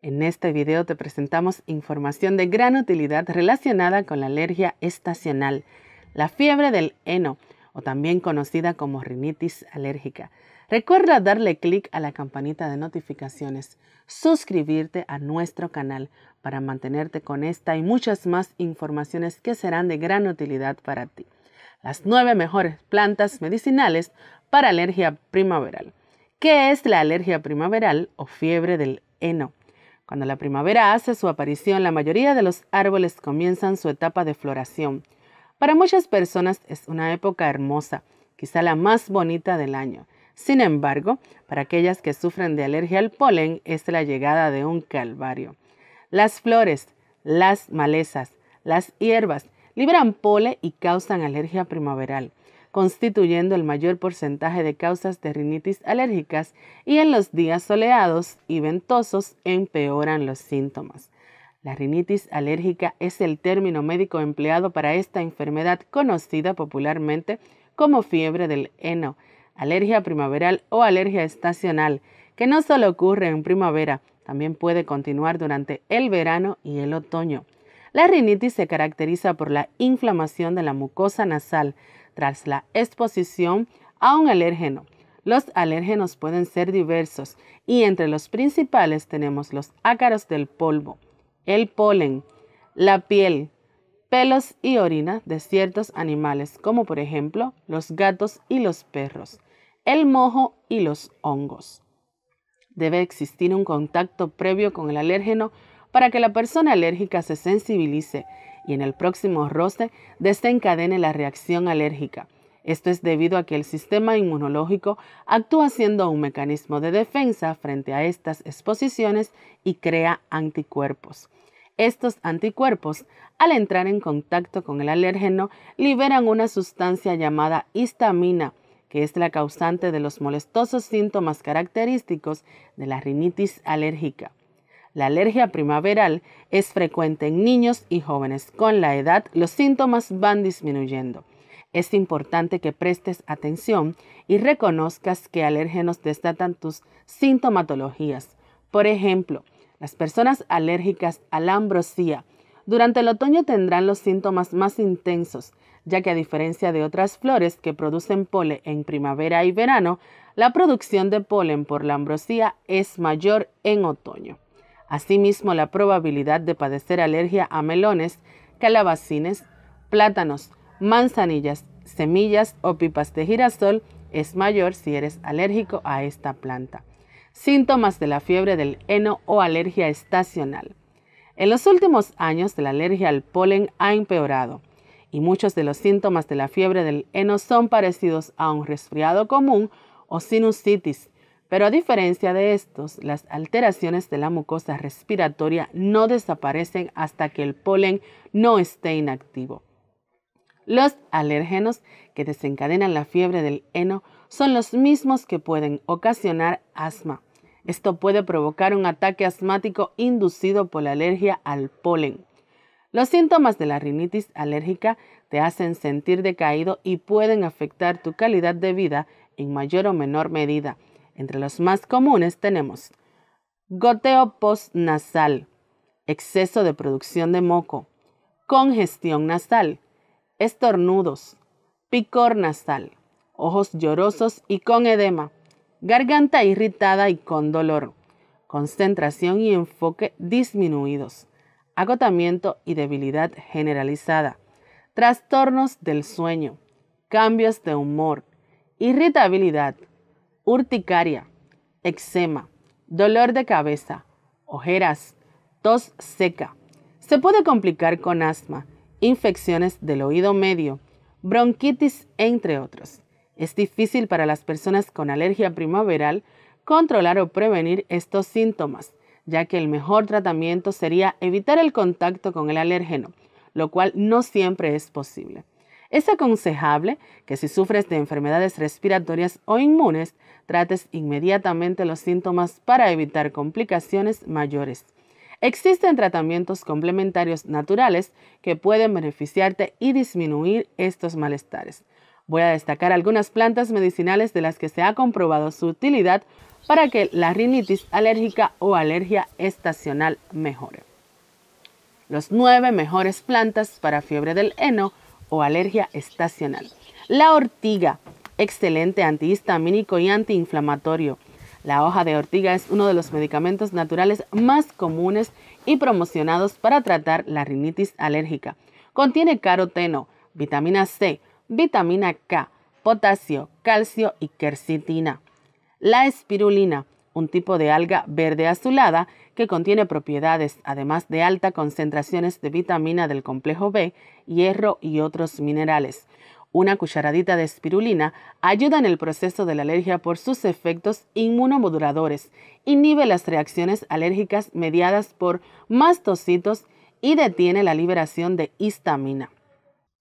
En este video te presentamos información de gran utilidad relacionada con la alergia estacional, la fiebre del heno o también conocida como rinitis alérgica. Recuerda darle clic a la campanita de notificaciones, suscribirte a nuestro canal para mantenerte con esta y muchas más informaciones que serán de gran utilidad para ti. Las nueve mejores plantas medicinales para alergia primaveral. ¿Qué es la alergia primaveral o fiebre del heno? Cuando la primavera hace su aparición, la mayoría de los árboles comienzan su etapa de floración. Para muchas personas es una época hermosa, quizá la más bonita del año. Sin embargo, para aquellas que sufren de alergia al polen es la llegada de un calvario. Las flores, las malezas, las hierbas liberan polen y causan alergia primaveral constituyendo el mayor porcentaje de causas de rinitis alérgicas y en los días soleados y ventosos empeoran los síntomas. La rinitis alérgica es el término médico empleado para esta enfermedad conocida popularmente como fiebre del heno, alergia primaveral o alergia estacional, que no solo ocurre en primavera, también puede continuar durante el verano y el otoño. La rinitis se caracteriza por la inflamación de la mucosa nasal, tras la exposición a un alérgeno. Los alérgenos pueden ser diversos y entre los principales tenemos los ácaros del polvo, el polen, la piel, pelos y orina de ciertos animales, como por ejemplo los gatos y los perros, el mojo y los hongos. Debe existir un contacto previo con el alérgeno para que la persona alérgica se sensibilice y en el próximo roce desencadene la reacción alérgica. Esto es debido a que el sistema inmunológico actúa siendo un mecanismo de defensa frente a estas exposiciones y crea anticuerpos. Estos anticuerpos, al entrar en contacto con el alérgeno, liberan una sustancia llamada histamina, que es la causante de los molestosos síntomas característicos de la rinitis alérgica. La alergia primaveral es frecuente en niños y jóvenes. Con la edad, los síntomas van disminuyendo. Es importante que prestes atención y reconozcas qué alérgenos destatan tus sintomatologías. Por ejemplo, las personas alérgicas a la ambrosía durante el otoño tendrán los síntomas más intensos, ya que a diferencia de otras flores que producen polen en primavera y verano, la producción de polen por la ambrosía es mayor en otoño. Asimismo, la probabilidad de padecer alergia a melones, calabacines, plátanos, manzanillas, semillas o pipas de girasol es mayor si eres alérgico a esta planta. Síntomas de la fiebre del heno o alergia estacional. En los últimos años la alergia al polen ha empeorado y muchos de los síntomas de la fiebre del heno son parecidos a un resfriado común o sinusitis, pero a diferencia de estos, las alteraciones de la mucosa respiratoria no desaparecen hasta que el polen no esté inactivo. Los alérgenos que desencadenan la fiebre del heno son los mismos que pueden ocasionar asma. Esto puede provocar un ataque asmático inducido por la alergia al polen. Los síntomas de la rinitis alérgica te hacen sentir decaído y pueden afectar tu calidad de vida en mayor o menor medida entre los más comunes tenemos goteo postnasal, exceso de producción de moco, congestión nasal, estornudos, picor nasal, ojos llorosos y con edema, garganta irritada y con dolor, concentración y enfoque disminuidos, agotamiento y debilidad generalizada, trastornos del sueño, cambios de humor, irritabilidad, urticaria, eczema, dolor de cabeza, ojeras, tos seca. Se puede complicar con asma, infecciones del oído medio, bronquitis, entre otros. Es difícil para las personas con alergia primaveral controlar o prevenir estos síntomas, ya que el mejor tratamiento sería evitar el contacto con el alérgeno, lo cual no siempre es posible. Es aconsejable que si sufres de enfermedades respiratorias o inmunes, trates inmediatamente los síntomas para evitar complicaciones mayores. Existen tratamientos complementarios naturales que pueden beneficiarte y disminuir estos malestares. Voy a destacar algunas plantas medicinales de las que se ha comprobado su utilidad para que la rinitis alérgica o alergia estacional mejore. Los nueve mejores plantas para fiebre del heno o alergia estacional. La ortiga, excelente antihistamínico y antiinflamatorio. La hoja de ortiga es uno de los medicamentos naturales más comunes y promocionados para tratar la rinitis alérgica. Contiene caroteno, vitamina C, vitamina K, potasio, calcio y quercitina. La espirulina un tipo de alga verde azulada que contiene propiedades, además de altas concentraciones de vitamina del complejo B, hierro y otros minerales. Una cucharadita de espirulina ayuda en el proceso de la alergia por sus efectos inmunomoduladores, inhibe las reacciones alérgicas mediadas por mastocitos y detiene la liberación de histamina.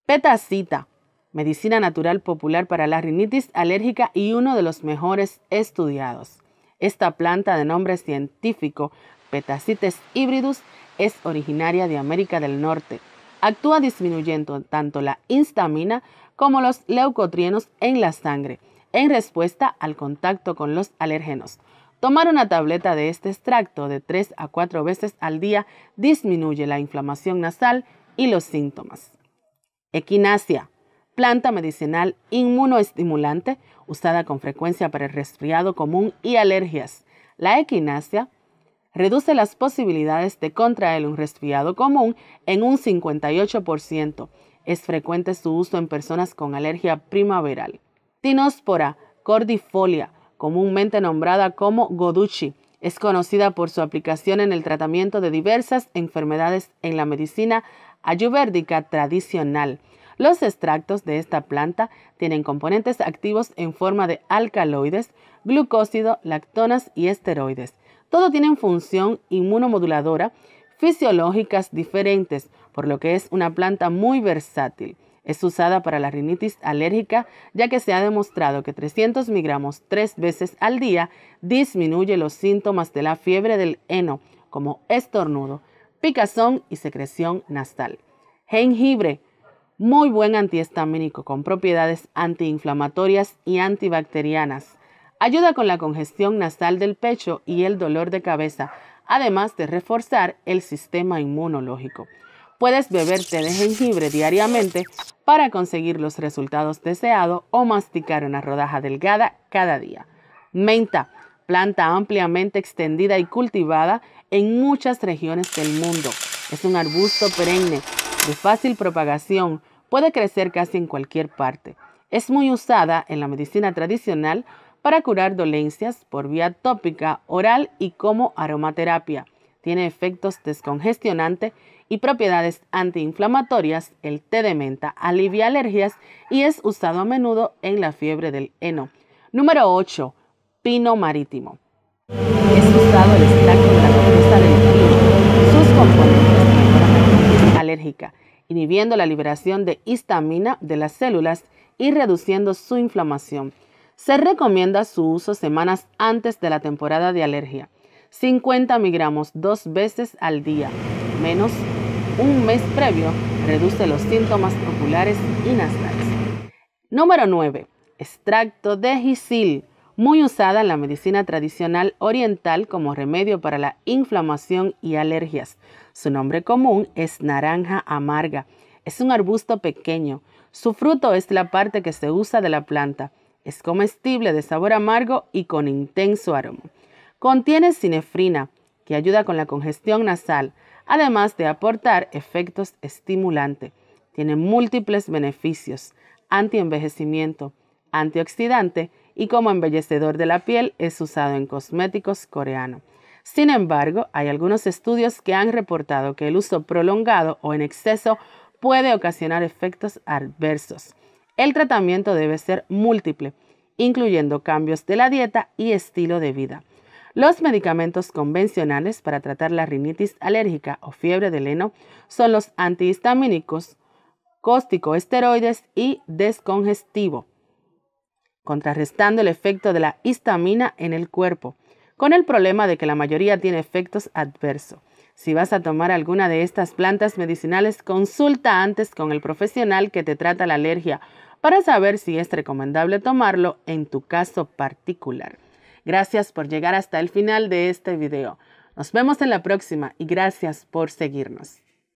Petacita, medicina natural popular para la rinitis alérgica y uno de los mejores estudiados. Esta planta de nombre científico Petacites hybridus es originaria de América del Norte. Actúa disminuyendo tanto la histamina como los leucotrienos en la sangre en respuesta al contacto con los alérgenos. Tomar una tableta de este extracto de 3 a 4 veces al día disminuye la inflamación nasal y los síntomas. Equinacia planta medicinal inmunoestimulante usada con frecuencia para el resfriado común y alergias. La equinasia reduce las posibilidades de contraer un resfriado común en un 58%. Es frecuente su uso en personas con alergia primaveral. Tinospora cordifolia, comúnmente nombrada como goduchi, es conocida por su aplicación en el tratamiento de diversas enfermedades en la medicina ayurvédica tradicional. Los extractos de esta planta tienen componentes activos en forma de alcaloides, glucósido, lactonas y esteroides. Todo tienen función inmunomoduladora, fisiológicas diferentes, por lo que es una planta muy versátil. Es usada para la rinitis alérgica, ya que se ha demostrado que 300 mg tres veces al día disminuye los síntomas de la fiebre del heno, como estornudo, picazón y secreción nasal. Jengibre muy buen antihistamínico con propiedades antiinflamatorias y antibacterianas. Ayuda con la congestión nasal del pecho y el dolor de cabeza, además de reforzar el sistema inmunológico. Puedes beber té de jengibre diariamente para conseguir los resultados deseados o masticar una rodaja delgada cada día. Menta, planta ampliamente extendida y cultivada en muchas regiones del mundo. Es un arbusto perenne de fácil propagación puede crecer casi en cualquier parte. Es muy usada en la medicina tradicional para curar dolencias por vía tópica, oral y como aromaterapia. Tiene efectos descongestionantes y propiedades antiinflamatorias. El té de menta alivia alergias y es usado a menudo en la fiebre del heno. Número 8. Pino marítimo. Es usado el extracto de la pino. Sus componentes alérgica inhibiendo la liberación de histamina de las células y reduciendo su inflamación. Se recomienda su uso semanas antes de la temporada de alergia. 50 miligramos dos veces al día, menos un mes previo, reduce los síntomas oculares y nasales. Número 9. Extracto de gisil, muy usada en la medicina tradicional oriental como remedio para la inflamación y alergias. Su nombre común es naranja amarga. Es un arbusto pequeño. Su fruto es la parte que se usa de la planta. Es comestible de sabor amargo y con intenso aroma. Contiene cinefrina, que ayuda con la congestión nasal, además de aportar efectos estimulantes. Tiene múltiples beneficios, antienvejecimiento, antioxidante y como embellecedor de la piel es usado en cosméticos coreanos. Sin embargo, hay algunos estudios que han reportado que el uso prolongado o en exceso puede ocasionar efectos adversos. El tratamiento debe ser múltiple, incluyendo cambios de la dieta y estilo de vida. Los medicamentos convencionales para tratar la rinitis alérgica o fiebre del heno son los antihistamínicos, cóstico y descongestivo, contrarrestando el efecto de la histamina en el cuerpo con el problema de que la mayoría tiene efectos adversos. Si vas a tomar alguna de estas plantas medicinales, consulta antes con el profesional que te trata la alergia para saber si es recomendable tomarlo en tu caso particular. Gracias por llegar hasta el final de este video. Nos vemos en la próxima y gracias por seguirnos.